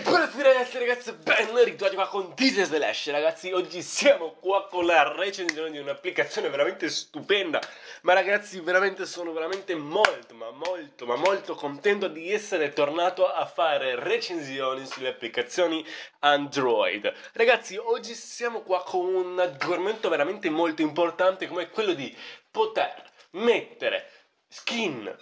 E buonasera ragazzi ragazzi, ben ritrovati qua con Disney Slash Ragazzi, oggi siamo qua con la recensione di un'applicazione veramente stupenda Ma ragazzi, veramente sono veramente molto, ma molto, ma molto contento di essere tornato a fare recensioni sulle applicazioni Android Ragazzi, oggi siamo qua con un argomento veramente molto importante come quello di poter mettere skin,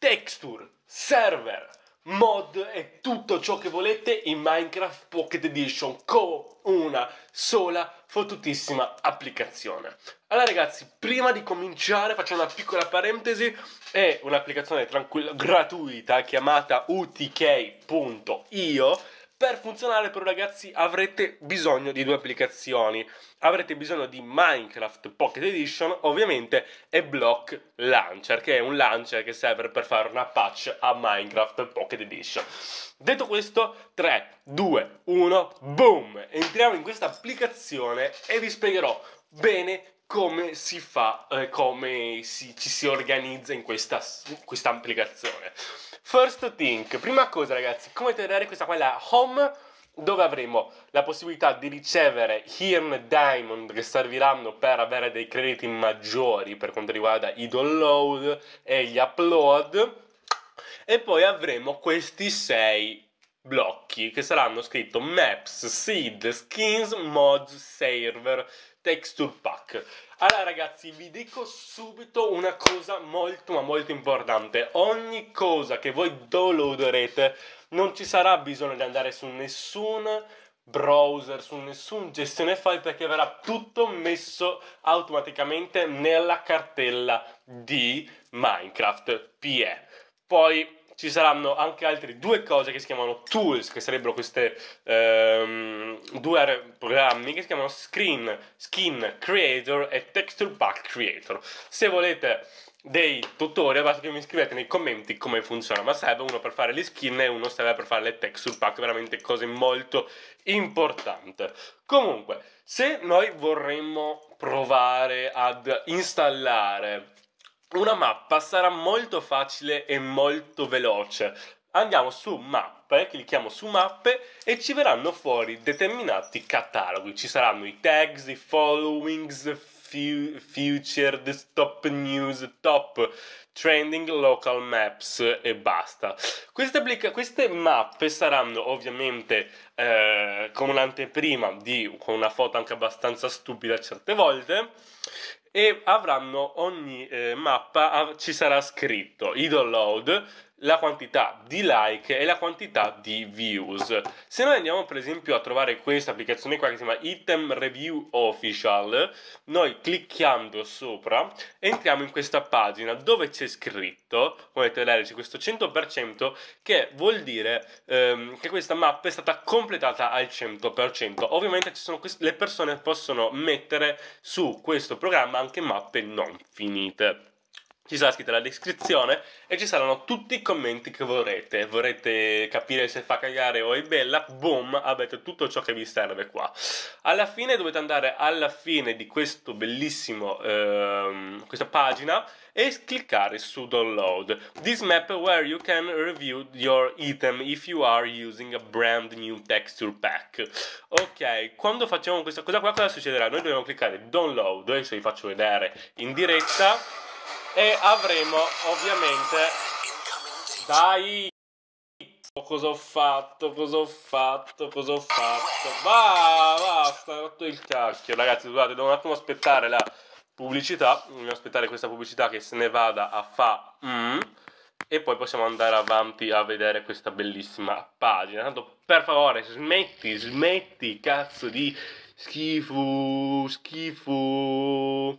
texture, server mod e tutto ciò che volete in Minecraft Pocket Edition con una sola fottutissima applicazione. Allora ragazzi, prima di cominciare faccio una piccola parentesi, è un'applicazione tranquilla gratuita chiamata utk.io per funzionare però ragazzi avrete bisogno di due applicazioni. Avrete bisogno di Minecraft Pocket Edition ovviamente e Block Launcher, che è un launcher che serve per fare una patch a Minecraft Pocket Edition. Detto questo, 3, 2, 1, boom! Entriamo in questa applicazione e vi spiegherò bene come si fa, eh, come si, ci si organizza in questa, questa applicazione. First thing, prima cosa ragazzi, come tenere questa qua è la home dove avremo la possibilità di ricevere Hirn Diamond che serviranno per avere dei crediti maggiori per quanto riguarda i download e gli upload e poi avremo questi sei blocchi che saranno scritto maps, seed, skins, mods, server, texture pack. Allora ragazzi vi dico subito una cosa molto ma molto importante. Ogni cosa che voi downloaderete non ci sarà bisogno di andare su nessun browser, su nessun gestione file perché verrà tutto messo automaticamente nella cartella di Minecraft PE. Poi ci saranno anche altre due cose che si chiamano tools, che sarebbero questi um, ehm, due programmi che si chiamano Screen Skin Creator e Texture Pack Creator. Se volete dei tutorial, basta che mi scrivete nei commenti come funziona, ma serve uno per fare le skin e uno serve per fare le texture pack, veramente cose molto importanti. Comunque, se noi vorremmo provare ad installare una mappa sarà molto facile e molto veloce. Andiamo su mappe, clicchiamo su mappe e ci verranno fuori determinati cataloghi. Ci saranno i tags, i followings, fu- future, desktop news, top trending, local maps e basta. Queste, applica- queste mappe saranno ovviamente eh, con un'anteprima di, con una foto anche abbastanza stupida certe volte e avranno ogni eh, mappa, av- ci sarà scritto idol load la quantità di like e la quantità di views. Se noi andiamo per esempio a trovare questa applicazione qua che si chiama Item Review Official, noi clicchiando sopra entriamo in questa pagina dove c'è scritto, come potete leggere, c'è questo 100% che vuol dire ehm, che questa mappa è stata completata al 100%. Ovviamente quest- le persone possono mettere su questo programma anche mappe non finite ci sarà scritta la descrizione e ci saranno tutti i commenti che vorrete. Vorrete capire se fa cagare o è bella, boom, avete tutto ciò che vi serve qua. Alla fine dovete andare alla fine di questo bellissimo, ehm, questa pagina e cliccare su download. This map where you can review your item if you are using a brand new texture pack. Ok, quando facciamo questa cosa qua cosa succederà? Noi dobbiamo cliccare download, adesso vi faccio vedere in diretta e avremo ovviamente dai cosa ho fatto cosa ho fatto cosa ho fatto va basta rotto il cacchio ragazzi scusate devo un attimo aspettare la pubblicità devo aspettare questa pubblicità che se ne vada a fa mm, e poi possiamo andare avanti a vedere questa bellissima pagina tanto per favore smetti smetti cazzo di schifo schifo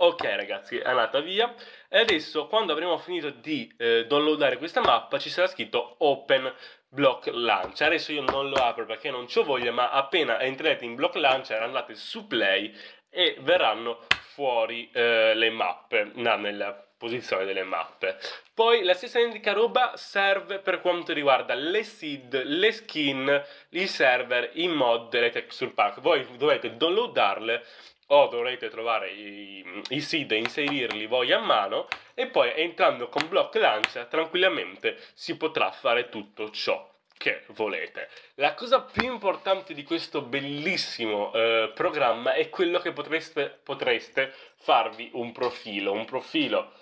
Ok ragazzi, è andata via e adesso quando avremo finito di eh, downloadare questa mappa ci sarà scritto Open Block Launcher. Adesso io non lo apro perché non ci ho voglia, ma appena entrate in Block Launcher andate su Play e verranno fuori eh, le mappe, no, nella posizione delle mappe. Poi la stessa identica roba serve per quanto riguarda le seed, le skin, i server, i mod, le texture pack. Voi dovete downloadarle o dovrete trovare i, i seed e inserirli voi a mano e poi entrando con Block Lancia tranquillamente si potrà fare tutto ciò che volete. La cosa più importante di questo bellissimo eh, programma è quello che potreste, potreste farvi un profilo, un profilo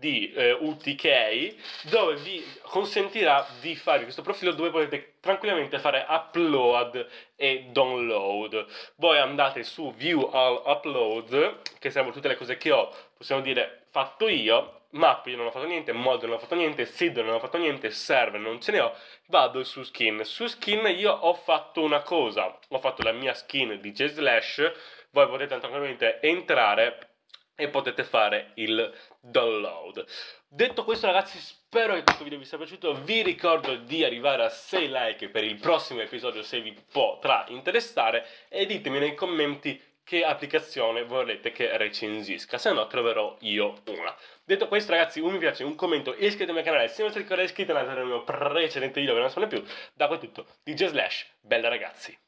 di eh, UTK dove vi consentirà di fare questo profilo dove potete tranquillamente fare upload e download. Voi andate su view all upload, che saranno tutte le cose che ho, possiamo dire fatto io, map io non ho fatto niente, mod non ho fatto niente, seed non ho fatto niente, server non ce ne ho, vado su skin. Su skin io ho fatto una cosa, ho fatto la mia skin di JSlash, voi potete tranquillamente entrare e potete fare il download. Detto questo ragazzi, spero che questo video vi sia piaciuto, vi ricordo di arrivare a 6 like per il prossimo episodio se vi potrà interessare e ditemi nei commenti che applicazione volete che recensisca, se no troverò io una. Detto questo ragazzi, un mi piace, un commento, iscrivetevi al canale, se non siete ancora iscritti andate nel mio precedente video che non sono più, da qua è tutto, DJ Slash, bella ragazzi!